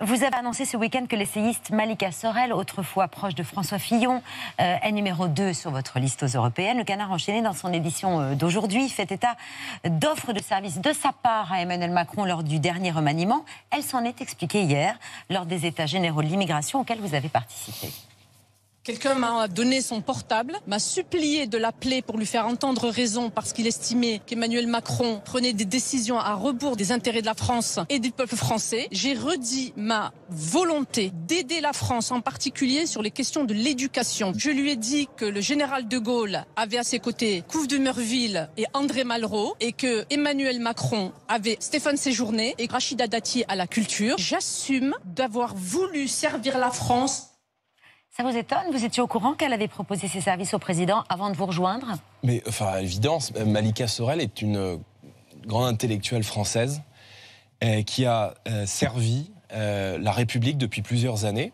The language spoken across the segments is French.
Vous avez annoncé ce week-end que l'essayiste Malika Sorel, autrefois proche de François Fillon, euh, est numéro 2 sur votre liste aux européennes. Le Canard enchaîné dans son édition euh, d'aujourd'hui fait état d'offres de services de sa part à Emmanuel Macron lors du dernier remaniement. Elle s'en est expliquée hier lors des États généraux de l'immigration auxquels vous avez participé. Quelqu'un m'a donné son portable, m'a supplié de l'appeler pour lui faire entendre raison parce qu'il estimait qu'Emmanuel Macron prenait des décisions à rebours des intérêts de la France et du peuple français. J'ai redit ma volonté d'aider la France, en particulier sur les questions de l'éducation. Je lui ai dit que le général de Gaulle avait à ses côtés Couve de Merville et André Malraux et que Emmanuel Macron avait Stéphane Séjourné et Rachida Dati à la culture. J'assume d'avoir voulu servir la France ça vous étonne Vous étiez au courant qu'elle avait proposé ses services au président avant de vous rejoindre Mais enfin, évidence, Malika Sorel est une euh, grande intellectuelle française euh, qui a euh, servi la République depuis plusieurs années.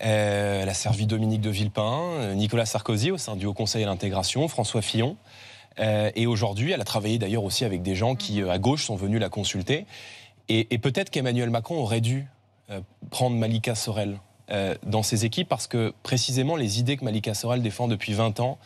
elle a servi Dominique de Villepin, Nicolas Sarkozy au sein du Haut Conseil à l'intégration, François Fillon. et aujourd'hui, elle a travaillé d'ailleurs aussi avec des gens qui, à gauche, sont venus la consulter. Et, et peut-être qu'Emmanuel Macron aurait dû prendre Malika Sorel euh, dans ces équipes parce que précisément les idées que Malika Sorel défend depuis 20 ans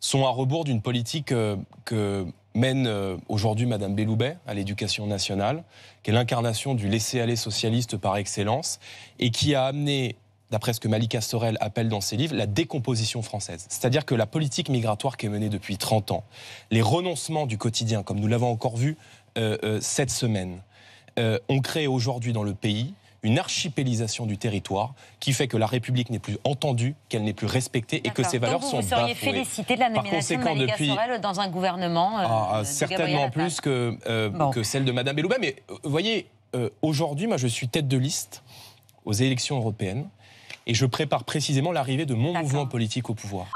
sont à rebours d'une politique euh, que mène euh, aujourd'hui Madame Belloubet à l'éducation nationale, qui est l'incarnation du laisser-aller socialiste par excellence, et qui a amené, d'après ce que Malika Sorel appelle dans ses livres, la décomposition française. C'est-à-dire que la politique migratoire qui est menée depuis 30 ans, les renoncements du quotidien, comme nous l'avons encore vu cette semaine, ont créé aujourd'hui dans le pays une archipélisation du territoire qui fait que la République n'est plus entendue, qu'elle n'est plus respectée et que ses valeurs sont vous seriez félicité de la nomination de Malika depuis... dans un gouvernement euh, ah, Certainement plus euh, que, celle de Mme Belouba. Mais euh, vous voyez, aujourd'hui, moi, je suis tête de liste aux élections européennes et je prépare précisément l'arrivée de mon mouvement politique au pouvoir.